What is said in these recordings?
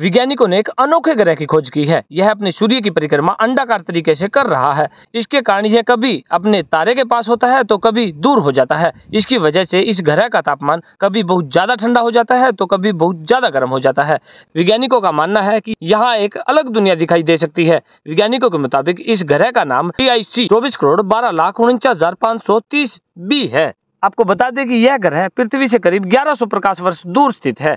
वैज्ञानिकों ने एक अनोखे ग्रह की खोज की है यह अपने सूर्य की परिक्रमा अंडाकार तरीके से कर रहा है इसके कारण यह कभी अपने तारे के पास होता है तो कभी दूर हो जाता है इसकी वजह से इस ग्रह का तापमान कभी बहुत ज्यादा ठंडा हो जाता है तो कभी बहुत ज्यादा गर्म हो जाता है वैज्ञानिकों का मानना है की यहाँ एक अलग दुनिया दिखाई दे सकती है वैज्ञानिकों के मुताबिक इस ग्रह का नाम टी आई सी चौबीस करोड़ बारह लाख उनचास हजार पाँच सौ तीस बी है आपको बता दें कि यह ग्रह पृथ्वी से करीब 1100 प्रकाश वर्ष दूर स्थित है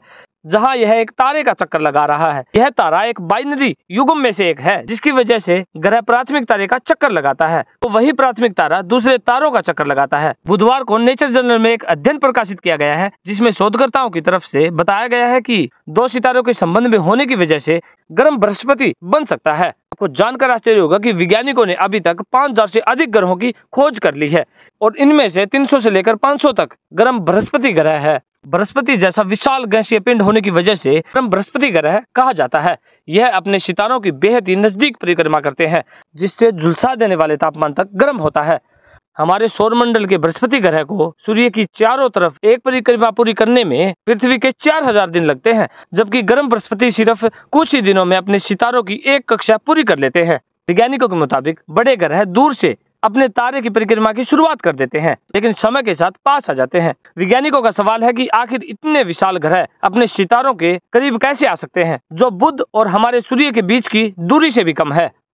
जहां यह एक तारे का चक्कर लगा रहा है यह तारा एक बाइनरी युगम में से एक है जिसकी वजह से ग्रह प्राथमिक तारे का चक्कर लगाता है तो वही प्राथमिक तारा दूसरे तारों का चक्कर लगाता है बुधवार को नेचर जर्नल में एक अध्ययन प्रकाशित किया गया है जिसमे शोधकर्ताओं की तरफ से बताया गया है की दो सितारों के संबंध में होने की वजह से गर्म बृहस्पति बन सकता है आपको जानकर आश्चर्य होगा कि वैज्ञानिकों ने अभी तक 5000 से अधिक ग्रहों की खोज कर ली है और इनमें से 300 से लेकर 500 तक गर्म बृहस्पति ग्रह है बृहस्पति जैसा विशाल गैसीय पिंड होने की वजह से बृहस्पति ग्रह कहा जाता है यह अपने सितारों की बेहद ही नजदीक परिक्रमा करते हैं जिससे झुलसा देने वाले तापमान तक गर्म होता है हमारे सौरमंडल के बृहस्पति ग्रह को सूर्य की चारों तरफ एक परिक्रमा पूरी करने में पृथ्वी के चार हजार दिन लगते हैं जबकि गर्म बृहस्पति सिर्फ कुछ ही दिनों में अपने सितारों की एक कक्षा पूरी कर लेते हैं वैज्ञानिकों के मुताबिक बड़े ग्रह दूर से अपने तारे की परिक्रमा की शुरुआत कर देते हैं लेकिन समय के साथ पास आ जाते हैं वैज्ञानिकों का सवाल है कि आखिर इतने विशाल ग्रह अपने सितारों के करीब कैसे आ सकते हैं जो बुद्ध और हमारे सूर्य के बीच की दूरी से भी कम है